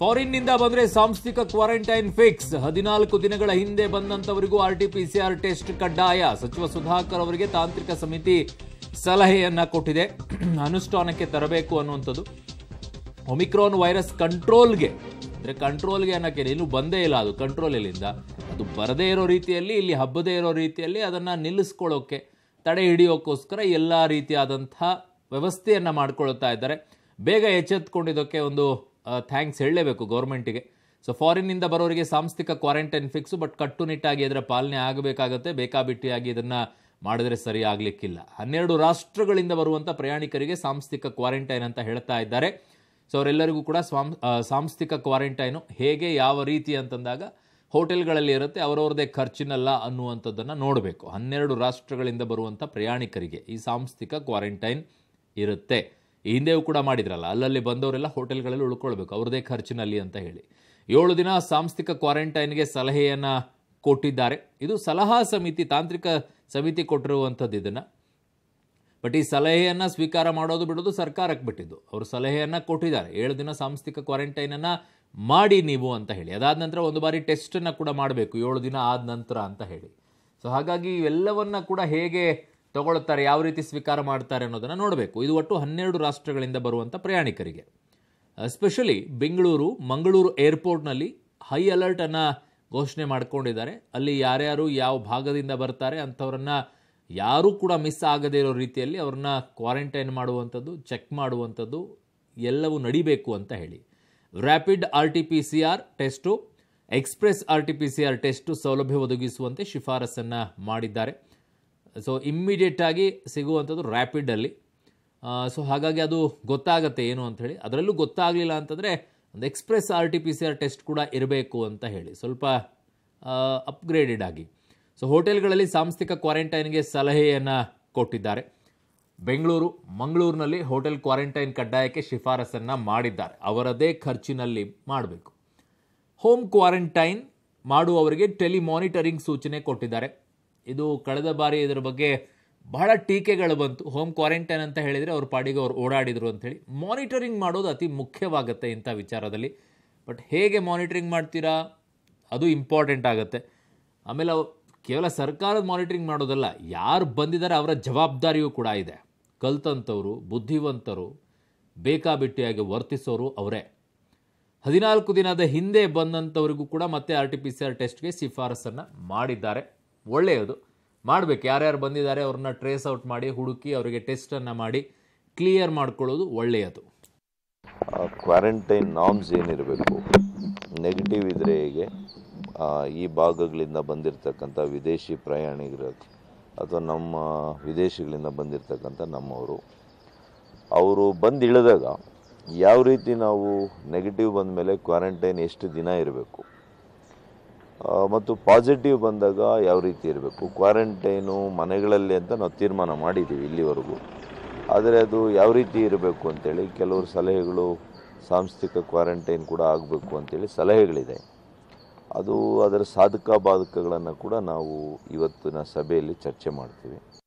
ಫಾರಿನ್ನಿಂದ ಬಂದರೆ ಸಾಂಸ್ಥಿಕ quarantine fix ಹದಿನಾಲ್ಕು ದಿನಗಳ ಹಿಂದೆ ಬಂದಂತವರಿಗೂ ಆರ್ಟಿಪಿಸಿಆರ್ ಟೆಸ್ಟ್ ಕಡ್ಡಾಯ ಸಚಿವ ಸುಧಾಕರ್ ಅವರಿಗೆ ತಾಂತ್ರಿಕ ಸಮಿತಿ ಸಲಹೆಯನ್ನ ಕೊಟ್ಟಿದೆ ಅನುಷ್ಠಾನಕ್ಕೆ ತರಬೇಕು ಅನ್ನುವಂಥದ್ದು ಒಮಿಕ್ರಾನ್ ವೈರಸ್ ಕಂಟ್ರೋಲ್ಗೆ ಅಂದರೆ ಕಂಟ್ರೋಲ್ಗೆ ಅನ್ನೋಕೆ ಇನ್ನು ಬಂದೇ ಇಲ್ಲ ಅದು ಕಂಟ್ರೋಲ್ ಇಲ್ಲಿಂದ ಅದು ಬರದೇ ಇರೋ ರೀತಿಯಲ್ಲಿ ಇಲ್ಲಿ ಹಬ್ಬದೇ ಇರೋ ರೀತಿಯಲ್ಲಿ ಅದನ್ನು ನಿಲ್ಲಿಸ್ಕೊಳ್ಳೋಕೆ ತಡೆ ಹಿಡಿಯೋಕ್ಕೋಸ್ಕರ ಎಲ್ಲ ರೀತಿಯಾದಂಥ ವ್ಯವಸ್ಥೆಯನ್ನು ಮಾಡ್ಕೊಳ್ತಾ ಇದ್ದಾರೆ ಬೇಗ ಎಚ್ಚೆತ್ಕೊಂಡಿದ್ದಕ್ಕೆ ಒಂದು ಥ್ಯಾಂಕ್ಸ್ ಹೇಳಲೇಬೇಕು ಗೌರ್ಮೆಂಟಿಗೆ ಸೊ ಫಾರಿನ್ನಿಂದ ಬರೋರಿಗೆ ಸಾಂಸ್ಥಿಕ ಕ್ವಾರಂಟೈನ್ ಫಿಕ್ಸು ಬಟ್ ಕಟ್ಟುನಿಟ್ಟಾಗಿ ಅದರ ಪಾಲನೆ ಆಗಬೇಕಾಗತ್ತೆ ಬೇಕಾಬಿಟ್ಟಿಯಾಗಿ ಇದನ್ನು ಮಾಡಿದ್ರೆ ಸರಿ ಆಗಲಿಕ್ಕಿಲ್ಲ ಹನ್ನೆರಡು ರಾಷ್ಟ್ರಗಳಿಂದ ಬರುವಂಥ ಪ್ರಯಾಣಿಕರಿಗೆ ಸಾಂಸ್ಥಿಕ ಕ್ವಾರಂಟೈನ್ ಅಂತ ಹೇಳ್ತಾ ಇದ್ದಾರೆ ಸೊ ಅವರೆಲ್ಲರಿಗೂ ಕೂಡ ಸ್ವಾಂ ಸಾಂಸ್ಥಿಕ ಕ್ವಾರಂಟೈನು ಹೇಗೆ ಯಾವ ರೀತಿ ಅಂತಂದಾಗ ಹೋಟೆಲ್ಗಳಲ್ಲಿ ಇರುತ್ತೆ ಅವರವ್ರದೇ ಖರ್ಚಿನಲ್ಲ ಅನ್ನುವಂಥದ್ದನ್ನು ನೋಡಬೇಕು ಹನ್ನೆರಡು ರಾಷ್ಟ್ರಗಳಿಂದ ಬರುವಂಥ ಪ್ರಯಾಣಿಕರಿಗೆ ಈ ಸಾಂಸ್ಥಿಕ ಕ್ವಾರಂಟೈನ್ ಇರುತ್ತೆ ಈ ಹಿಂದೆಯೂ ಕೂಡ ಮಾಡಿದ್ರಲ್ಲ ಅಲ್ಲಲ್ಲಿ ಬಂದವರೆಲ್ಲ ಹೋಟೆಲ್ಗಳಲ್ಲಿ ಉಳ್ಕೊಳ್ಬೇಕು ಅವ್ರದೇ ಖರ್ಚಿನಲ್ಲಿ ಅಂತ ಹೇಳಿ ಏಳು ದಿನ ಸಾಂಸ್ಥಿಕ ಕ್ವಾರಂಟೈನ್ಗೆ ಸಲಹೆಯನ್ನು ಕೊಟ್ಟಿದ್ದಾರೆ ಇದು ಸಲಹಾ ಸಮಿತಿ ತಾಂತ್ರಿಕ ಸಮಿತಿ ಕೊಟ್ಟಿರುವಂಥದ್ದು ಇದನ್ನು ಬಟ್ ಈ ಸಲಹೆಯನ್ನು ಸ್ವೀಕಾರ ಮಾಡೋದು ಬಿಡೋದು ಸರ್ಕಾರಕ್ಕೆ ಬಿಟ್ಟಿದ್ದು ಅವರು ಸಲಹೆಯನ್ನು ಕೊಟ್ಟಿದ್ದಾರೆ ಏಳು ದಿನ ಸಾಂಸ್ಥಿಕ ಕ್ವಾರಂಟೈನನ್ನು ಮಾಡಿ ನೀವು ಅಂತ ಹೇಳಿ ಅದಾದ ನಂತರ ಒಂದು ಬಾರಿ ಟೆಸ್ಟನ್ನು ಕೂಡ ಮಾಡಬೇಕು ಏಳು ದಿನ ಆದ ನಂತರ ಅಂತ ಹೇಳಿ ಸೊ ಹಾಗಾಗಿ ಇವೆಲ್ಲವನ್ನು ಕೂಡ ಹೇಗೆ ತಗೊಳ್ತಾರೆ ಯಾವ ರೀತಿ ಸ್ವೀಕಾರ ಮಾಡ್ತಾರೆ ಅನ್ನೋದನ್ನು ನೋಡಬೇಕು ಇದು ಒಟ್ಟು ಹನ್ನೆರಡು ರಾಷ್ಟ್ರಗಳಿಂದ ಬರುವಂಥ ಪ್ರಯಾಣಿಕರಿಗೆ ಎಸ್ಪೆಷಲಿ ಬೆಂಗಳೂರು ಮಂಗಳೂರು ಏರ್ಪೋರ್ಟ್ನಲ್ಲಿ ಹೈ ಅಲರ್ಟನ್ನು ಘೋಷಣೆ ಮಾಡಿಕೊಂಡಿದ್ದಾರೆ ಅಲ್ಲಿ ಯಾರ್ಯಾರು ಯಾವ ಭಾಗದಿಂದ ಬರ್ತಾರೆ ಅಂಥವ್ರನ್ನ ಯಾರೂ ಕೂಡ ಮಿಸ್ ಆಗದೇ ಇರೋ ರೀತಿಯಲ್ಲಿ ಅವ್ರನ್ನ ಕ್ವಾರಂಟೈನ್ ಮಾಡುವಂಥದ್ದು ಚೆಕ್ ಮಾಡುವಂಥದ್ದು ಎಲ್ಲವೂ ನಡಿಬೇಕು ಅಂತ ಹೇಳಿ rapid R T P C R test express R T P C R test ಸೌಲಭ್ಯ ಒದಗಿಸುವಂತೆ ಶಿಫಾರಸನ್ನು ಮಾಡಿದ್ದಾರೆ ಸೊ ಇಮ್ಮಿಡಿಯೇಟಾಗಿ ಸಿಗುವಂಥದ್ದು ರ್ಯಾಪಿಡಲ್ಲಿ ಸೊ ಹಾಗಾಗಿ ಅದು ಗೊತ್ತಾಗತ್ತೆ ಏನು ಅಂಥೇಳಿ ಅದರಲ್ಲೂ ಗೊತ್ತಾಗಲಿಲ್ಲ ಅಂತಂದರೆ ಒಂದು express R T P C R test ಕೂಡ ಇರಬೇಕು ಅಂತ ಹೇಳಿ ಸ್ವಲ್ಪ ಅಪ್ಗ್ರೇಡೆಡ್ ಆಗಿ ಸೊ ಹೋಟೆಲ್ಗಳಲ್ಲಿ ಸಾಂಸ್ಥಿಕ ಕ್ವಾರಂಟೈನ್ಗೆ ಸಲಹೆಯನ್ನು ಕೊಟ್ಟಿದ್ದಾರೆ ಬೆಂಗಳೂರು ಮಂಗಳೂರಿನಲ್ಲಿ ಹೋಟೆಲ್ ಕ್ವಾರಂಟೈನ್ ಕಡ್ಡಾಯಕ್ಕೆ ಶಿಫಾರಸನ್ನು ಮಾಡಿದ್ದಾರೆ ಅವರದೇ ಖರ್ಚಿನಲ್ಲಿ ಮಾಡಬೇಕು ಹೋಮ್ ಕ್ವಾರಂಟೈನ್ ಮಾಡುವವರಿಗೆ ಟೆಲಿಮಾನಿಟರಿಂಗ್ ಸೂಚನೆ ಕೊಟ್ಟಿದ್ದಾರೆ ಇದು ಕಳೆದ ಬಾರಿ ಇದರ ಬಗ್ಗೆ ಬಹಳ ಟೀಕೆಗಳು ಬಂತು ಹೋಮ್ ಕ್ವಾರಂಟೈನ್ ಅಂತ ಹೇಳಿದರೆ ಅವ್ರ ಪಾಡಿಗೆ ಅವ್ರು ಓಡಾಡಿದರು ಅಂಥೇಳಿ ಮಾನಿಟರಿಂಗ್ ಮಾಡೋದು ಅತಿ ಮುಖ್ಯವಾಗುತ್ತೆ ಇಂಥ ವಿಚಾರದಲ್ಲಿ ಬಟ್ ಹೇಗೆ ಮಾನಿಟರಿಂಗ್ ಮಾಡ್ತೀರಾ ಅದು ಇಂಪಾರ್ಟೆಂಟ್ ಆಗುತ್ತೆ ಆಮೇಲೆ ಕೇವಲ ಸರ್ಕಾರದ ಮಾನಿಟರಿಂಗ್ ಮಾಡೋದಲ್ಲ ಯಾರು ಬಂದಿದ್ದಾರೆ ಅವರ ಜವಾಬ್ದಾರಿಯೂ ಕೂಡ ಇದೆ ಕಲ್ತಂಥವರು ಬುದ್ಧಿವಂತರು ಬೇಕಾಬಿಟ್ಟಿಯಾಗಿ ವರ್ತಿಸೋರು ಅವರೇ ಹದಿನಾಲ್ಕು ದಿನದ ಹಿಂದೆ ಬಂದಂಥವ್ರಿಗೂ ಕೂಡ ಮತ್ತೆ R T P C R ಟೆಸ್ಟ್ಗೆ ಶಿಫಾರಸನ್ನು ಮಾಡಿದ್ದಾರೆ ಒಳ್ಳೆಯದು ಮಾಡಬೇಕು ಯಾರ್ಯಾರು ಬಂದಿದ್ದಾರೆ ಅವ್ರನ್ನ ಟ್ರೇಸ್ ಔಟ್ ಮಾಡಿ ಹುಡುಕಿ ಅವರಿಗೆ ಟೆಸ್ಟನ್ನು ಮಾಡಿ ಕ್ಲಿಯರ್ ಮಾಡ್ಕೊಳ್ಳೋದು ಒಳ್ಳೆಯದು ಕ್ವಾರಂಟೈನ್ ನಾಮ್ಸ್ ಏನಿರಬೇಕು ನೆಗೆಟಿವ್ ಇದ್ದರೆ ಹೇಗೆ ಈ ಭಾಗಗಳಿಂದ ಬಂದಿರತಕ್ಕಂಥ ವಿದೇಶಿ ಪ್ರಯಾಣಿಗರ ಅಥವಾ ನಮ್ಮ ವಿದೇಶಿಗಳಿಂದ ಬಂದಿರತಕ್ಕಂಥ ನಮ್ಮವರು ಅವರು ಬಂದು ಇಳಿದಾಗ ಯಾವ ರೀತಿ ನಾವು ನೆಗೆಟಿವ್ ಬಂದ ಮೇಲೆ ಕ್ವಾರಂಟೈನ್ ಎಷ್ಟು ದಿನ ಇರಬೇಕು ಮತ್ತು ಪಾಸಿಟಿವ್ ಬಂದಾಗ ಯಾವ ರೀತಿ ಇರಬೇಕು ಕ್ವಾರಂಟೈನು ಮನೆಗಳಲ್ಲಿ ಅಂತ ನಾವು ತೀರ್ಮಾನ ಮಾಡಿದ್ದೀವಿ ಇಲ್ಲಿವರೆಗೂ ಆದರೆ ಅದು ಯಾವ ರೀತಿ ಇರಬೇಕು ಅಂತೇಳಿ ಕೆಲವರು ಸಲಹೆಗಳು ಸಾಂಸ್ಥಿಕ ಕ್ವಾರಂಟೈನ್ ಕೂಡ ಆಗಬೇಕು ಅಂತೇಳಿ ಸಲಹೆಗಳಿದೆ ಅದು ಅದರ ಸಾಧಕ ಬಾಧಕಗಳನ್ನು ಕೂಡ ನಾವು ಇವತ್ತಿನ ಸಭೆಯಲ್ಲಿ ಚರ್ಚೆ ಮಾಡ್ತೀವಿ